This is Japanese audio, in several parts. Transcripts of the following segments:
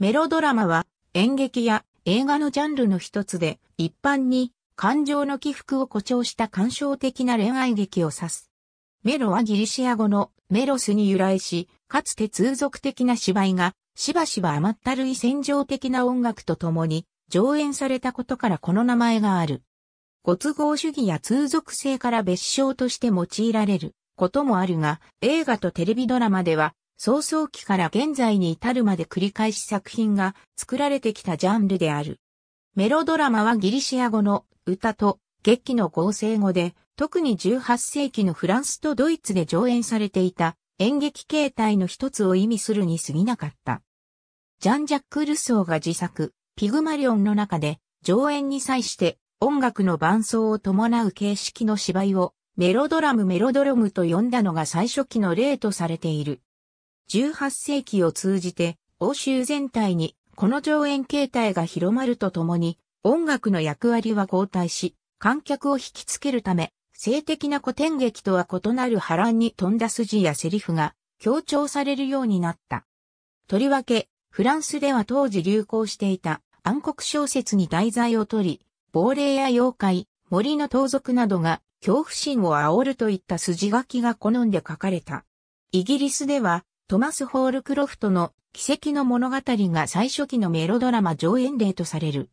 メロドラマは演劇や映画のジャンルの一つで一般に感情の起伏を誇張した感傷的な恋愛劇を指す。メロはギリシア語のメロスに由来し、かつて通俗的な芝居がしばしば甘ったるい戦場的な音楽とともに上演されたことからこの名前がある。ご都合主義や通俗性から別称として用いられることもあるが、映画とテレビドラマでは早々期から現在に至るまで繰り返し作品が作られてきたジャンルである。メロドラマはギリシア語の歌と劇の合成語で、特に18世紀のフランスとドイツで上演されていた演劇形態の一つを意味するに過ぎなかった。ジャン・ジャック・ルソーが自作、ピグマリオンの中で、上演に際して音楽の伴奏を伴う形式の芝居をメロドラムメロドロムと呼んだのが最初期の例とされている。18世紀を通じて欧州全体にこの上演形態が広まるとともに音楽の役割は後退し観客を引きつけるため性的な古典劇とは異なる波乱に富んだ筋やセリフが強調されるようになった。とりわけ、フランスでは当時流行していた暗黒小説に題材をとり、亡霊や妖怪、森の盗賊などが恐怖心を煽るといった筋書きが好んで書かれた。イギリスではトマス・ホールクロフトの奇跡の物語が最初期のメロドラマ上演例とされる。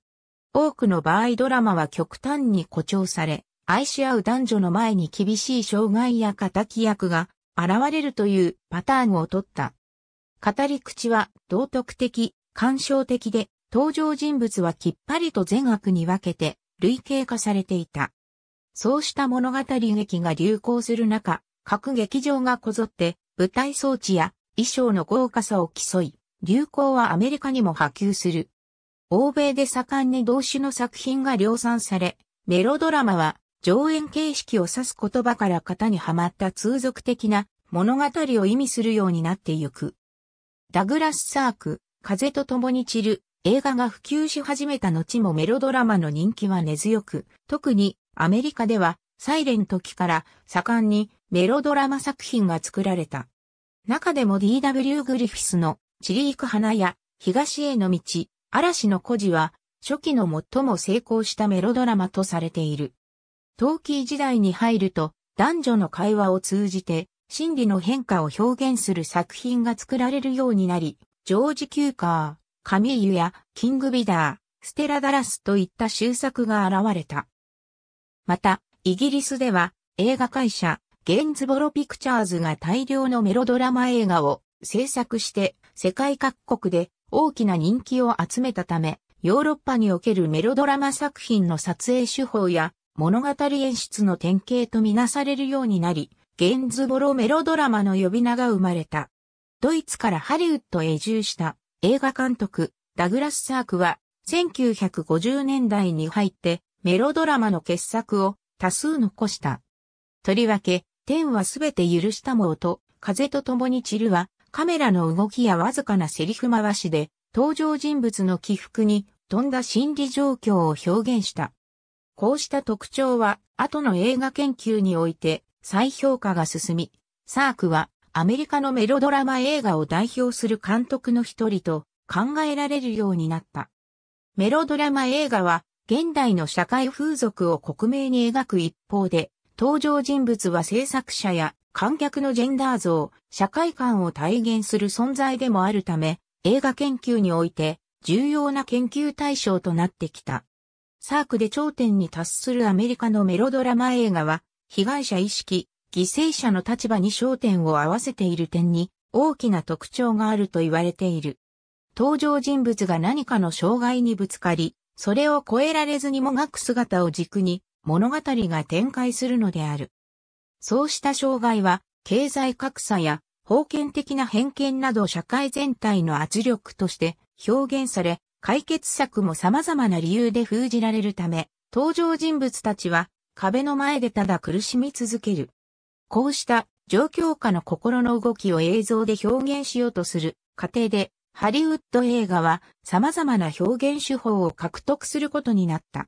多くの場合ドラマは極端に誇張され、愛し合う男女の前に厳しい障害や仇役が現れるというパターンをとった。語り口は道徳的、感傷的で、登場人物はきっぱりと善悪に分けて類型化されていた。そうした物語劇が流行する中、各劇場がこぞって舞台装置や衣装の豪華さを競い、流行はアメリカにも波及する。欧米で盛んに同種の作品が量産され、メロドラマは上演形式を指す言葉から型にはまった通俗的な物語を意味するようになってゆく。ダグラス・サーク、風と共に散る映画が普及し始めた後もメロドラマの人気は根強く、特にアメリカではサイレン時から盛んにメロドラマ作品が作られた。中でも D.W. グリフィスの散り行く花や東への道、嵐の孤児は初期の最も成功したメロドラマとされている。陶器時代に入ると男女の会話を通じて心理の変化を表現する作品が作られるようになり、ジョージ・キューカー、カミーユやキング・ビダー、ステラ・ダラスといった終作が現れた。また、イギリスでは映画会社、ゲンズボロピクチャーズが大量のメロドラマ映画を制作して世界各国で大きな人気を集めたため、ヨーロッパにおけるメロドラマ作品の撮影手法や物語演出の典型とみなされるようになり、ゲンズボロメロドラマの呼び名が生まれた。ドイツからハリウッドへ移住した映画監督ダグラス・サークは1950年代に入ってメロドラマの傑作を多数残した。とりわけ天はすべて許したも音、風と共に散るは、カメラの動きやわずかなセリフ回しで、登場人物の起伏に富んだ心理状況を表現した。こうした特徴は、後の映画研究において、再評価が進み、サークは、アメリカのメロドラマ映画を代表する監督の一人と考えられるようになった。メロドラマ映画は、現代の社会風俗を克明に描く一方で、登場人物は制作者や観客のジェンダー像、社会観を体現する存在でもあるため、映画研究において重要な研究対象となってきた。サークで頂点に達するアメリカのメロドラマ映画は、被害者意識、犠牲者の立場に焦点を合わせている点に大きな特徴があると言われている。登場人物が何かの障害にぶつかり、それを超えられずにもがく姿を軸に、物語が展開するのである。そうした障害は、経済格差や、封建的な偏見など社会全体の圧力として表現され、解決策も様々な理由で封じられるため、登場人物たちは壁の前でただ苦しみ続ける。こうした状況下の心の動きを映像で表現しようとする過程で、ハリウッド映画は様々な表現手法を獲得することになった。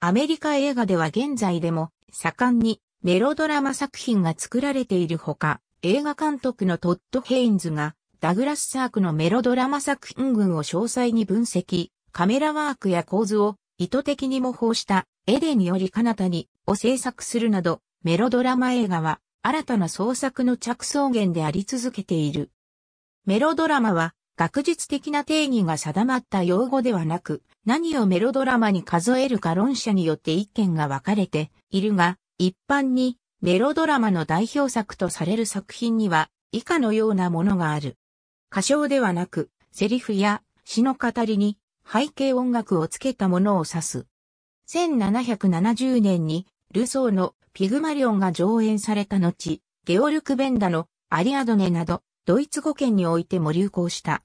アメリカ映画では現在でも盛んにメロドラマ作品が作られているほか、映画監督のトッド・ヘインズがダグラス・サークのメロドラマ作品群を詳細に分析、カメラワークや構図を意図的に模倣したエデンより彼方にを制作するなど、メロドラマ映画は新たな創作の着想源であり続けている。メロドラマは学術的な定義が定まった用語ではなく、何をメロドラマに数えるか論者によって意見が分かれているが、一般にメロドラマの代表作とされる作品には以下のようなものがある。歌唱ではなく、セリフや詩の語りに背景音楽をつけたものを指す。1770年にルソーのピグマリオンが上演された後、ゲオルク・ベンダのアリアドネなどドイツ語圏においても流行した。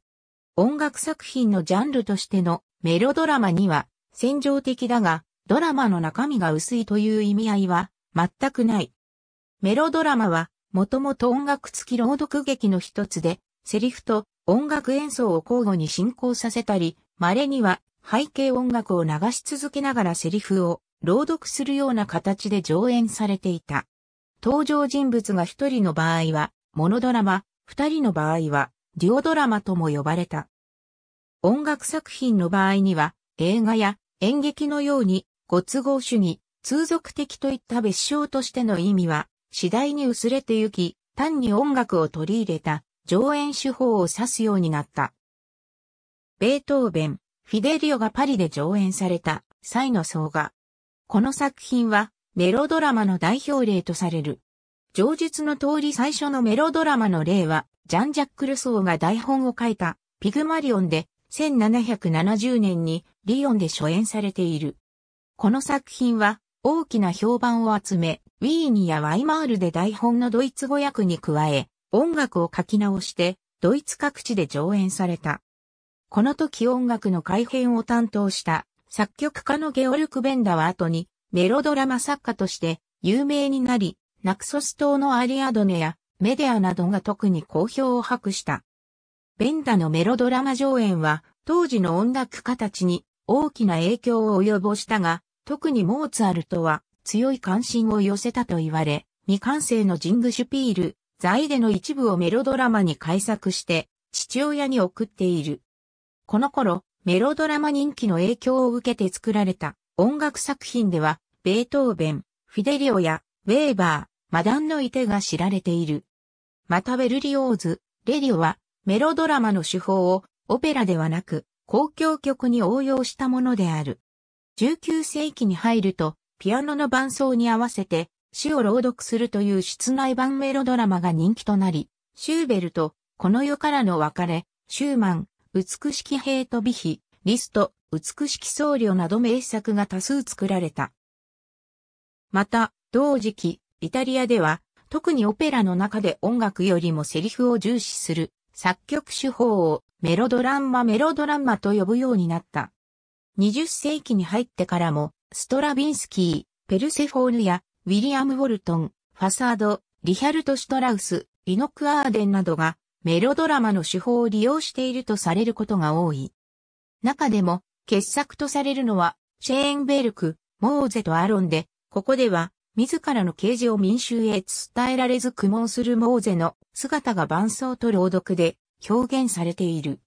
音楽作品のジャンルとしてのメロドラマには戦場的だが、ドラマの中身が薄いという意味合いは全くない。メロドラマはもともと音楽付き朗読劇の一つで、セリフと音楽演奏を交互に進行させたり、稀には背景音楽を流し続けながらセリフを朗読するような形で上演されていた。登場人物が一人の場合は、モノドラマ、二人の場合は、デュオドラマとも呼ばれた。音楽作品の場合には、映画や演劇のように、ご都合主義、通俗的といった別称としての意味は、次第に薄れてゆき、単に音楽を取り入れた上演手法を指すようになった。ベートーベン、フィデリオがパリで上演された際の総画。この作品はメロドラマの代表例とされる。上述の通り最初のメロドラマの例は、ジャン・ジャック・ルソーが台本を書いた、ピグマリオンで、1770年にリオンで初演されている。この作品は、大きな評判を集め、ウィーーやワイマールで台本のドイツ語訳に加え、音楽を書き直して、ドイツ各地で上演された。この時音楽の改編を担当した作曲家のゲオルク・ベンダは後にメロドラマ作家として有名になり、ナクソス島のアリアドネやメデアなどが特に好評を博した。ベンダのメロドラマ上演は当時の音楽家たちに大きな影響を及ぼしたが、特にモーツァルトは強い関心を寄せたと言われ、未完成のジングシュピール、在での一部をメロドラマに改作して父親に送っている。この頃、メロドラマ人気の影響を受けて作られた音楽作品では、ベートーベン、フィデリオやウェーバー、マダンのいてが知られている。またベルリオーズ、レディオはメロドラマの手法をオペラではなく公共曲に応用したものである。19世紀に入るとピアノの伴奏に合わせて詩を朗読するという室内版メロドラマが人気となり、シューベルト、この世からの別れ、シューマン、美しき兵と美碑、リスト、美しき僧侶など名作が多数作られた。また、同時期、イタリアでは、特にオペラの中で音楽よりもセリフを重視する作曲手法をメロドランマメロドランマと呼ぶようになった。20世紀に入ってからも、ストラビンスキー、ペルセフォーヌや、ウィリアム・ウォルトン、ファサード、リヒャルト・シュトラウス、リノク・アーデンなどが、メロドラマの手法を利用しているとされることが多い。中でも、傑作とされるのは、シェーンベルク、モーゼとアロンで、ここでは、自らの啓示を民衆へ伝えられず苦悶するモーゼの姿が伴奏と朗読で表現されている。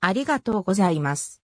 ありがとうございます。